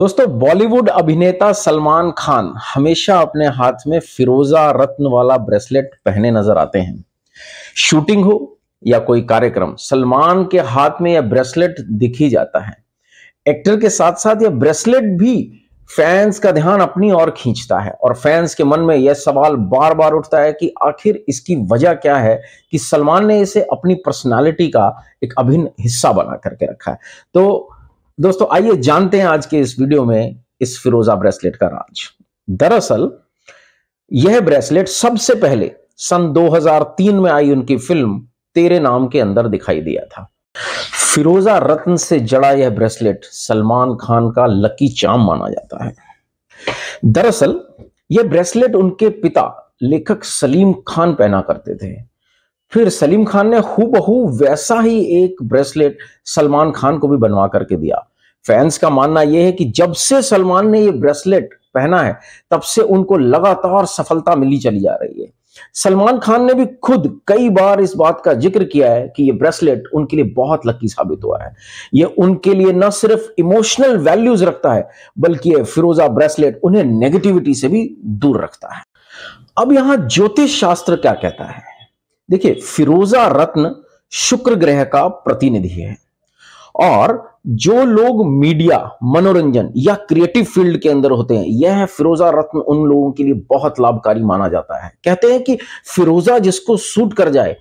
दोस्तों बॉलीवुड अभिनेता सलमान खान हमेशा अपने हाथ में फिरोजा रत्न वाला ब्रेसलेट पहने नजर आते हैं शूटिंग हो या कोई कार्यक्रम सलमान के हाथ में यह ब्रेसलेट दिख ही जाता है एक्टर के साथ साथ यह ब्रेसलेट भी फैंस का ध्यान अपनी ओर खींचता है और फैंस के मन में यह सवाल बार बार उठता है कि आखिर इसकी वजह क्या है कि सलमान ने इसे अपनी पर्सनैलिटी का एक अभिन्न हिस्सा बना करके रखा है तो दोस्तों आइए जानते हैं आज के इस वीडियो में इस फिरोजा ब्रेसलेट का राज दरअसल यह ब्रेसलेट सबसे पहले सन 2003 में आई उनकी फिल्म तेरे नाम के अंदर दिखाई दिया था फिरोजा रत्न से जड़ा यह ब्रेसलेट सलमान खान का लकी चाम माना जाता है दरअसल यह ब्रेसलेट उनके पिता लेखक सलीम खान पहना करते थे फिर सलीम खान ने हूबहू वैसा ही एक ब्रेसलेट सलमान खान को भी बनवा करके दिया फैंस का मानना यह है कि जब से सलमान ने यह ब्रेसलेट पहना है तब से उनको लगातार सफलता मिली चली जा रही है सलमान खान ने भी खुद कई बार इस बात का जिक्र किया है कि यह ब्रेसलेट उनके लिए बहुत लकी साबित हुआ है यह उनके लिए न सिर्फ इमोशनल वैल्यूज रखता है बल्कि यह फिरोजा ब्रेसलेट उन्हें नेगेटिविटी से भी दूर रखता है अब यहां ज्योतिष शास्त्र क्या कहता है देखिए फिरोजा रत्न शुक्र ग्रह का प्रतिनिधि है और जो लोग मीडिया मनोरंजन या क्रिएटिव फील्ड के अंदर होते हैं यह फिरोजा रत्न उन लोगों के लिए बहुत लाभकारी माना जाता है कहते हैं कि फिरोजा जिसको सूट कर जाए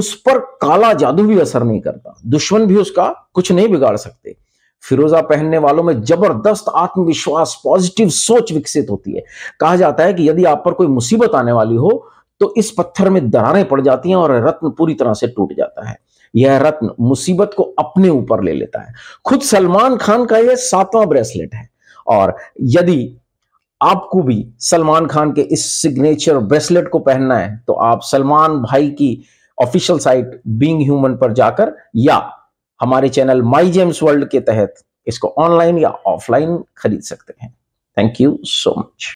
उस पर काला जादू भी असर नहीं करता दुश्मन भी उसका कुछ नहीं बिगाड़ सकते फिरोजा पहनने वालों में जबरदस्त आत्मविश्वास पॉजिटिव सोच विकसित होती है कहा जाता है कि यदि आप पर कोई मुसीबत आने वाली हो तो इस पत्थर में दरारें पड़ जाती हैं और रत्न पूरी तरह से टूट जाता है यह रत्न मुसीबत को अपने ऊपर ले लेता है खुद सलमान खान का यह सातवां ब्रेसलेट है और यदि आपको भी सलमान खान के इस सिग्नेचर ब्रेसलेट को पहनना है तो आप सलमान भाई की ऑफिशियल साइट बींग ह्यूमन पर जाकर या हमारे चैनल माई जेम्स वर्ल्ड के तहत इसको ऑनलाइन या ऑफलाइन खरीद सकते हैं थैंक यू सो मच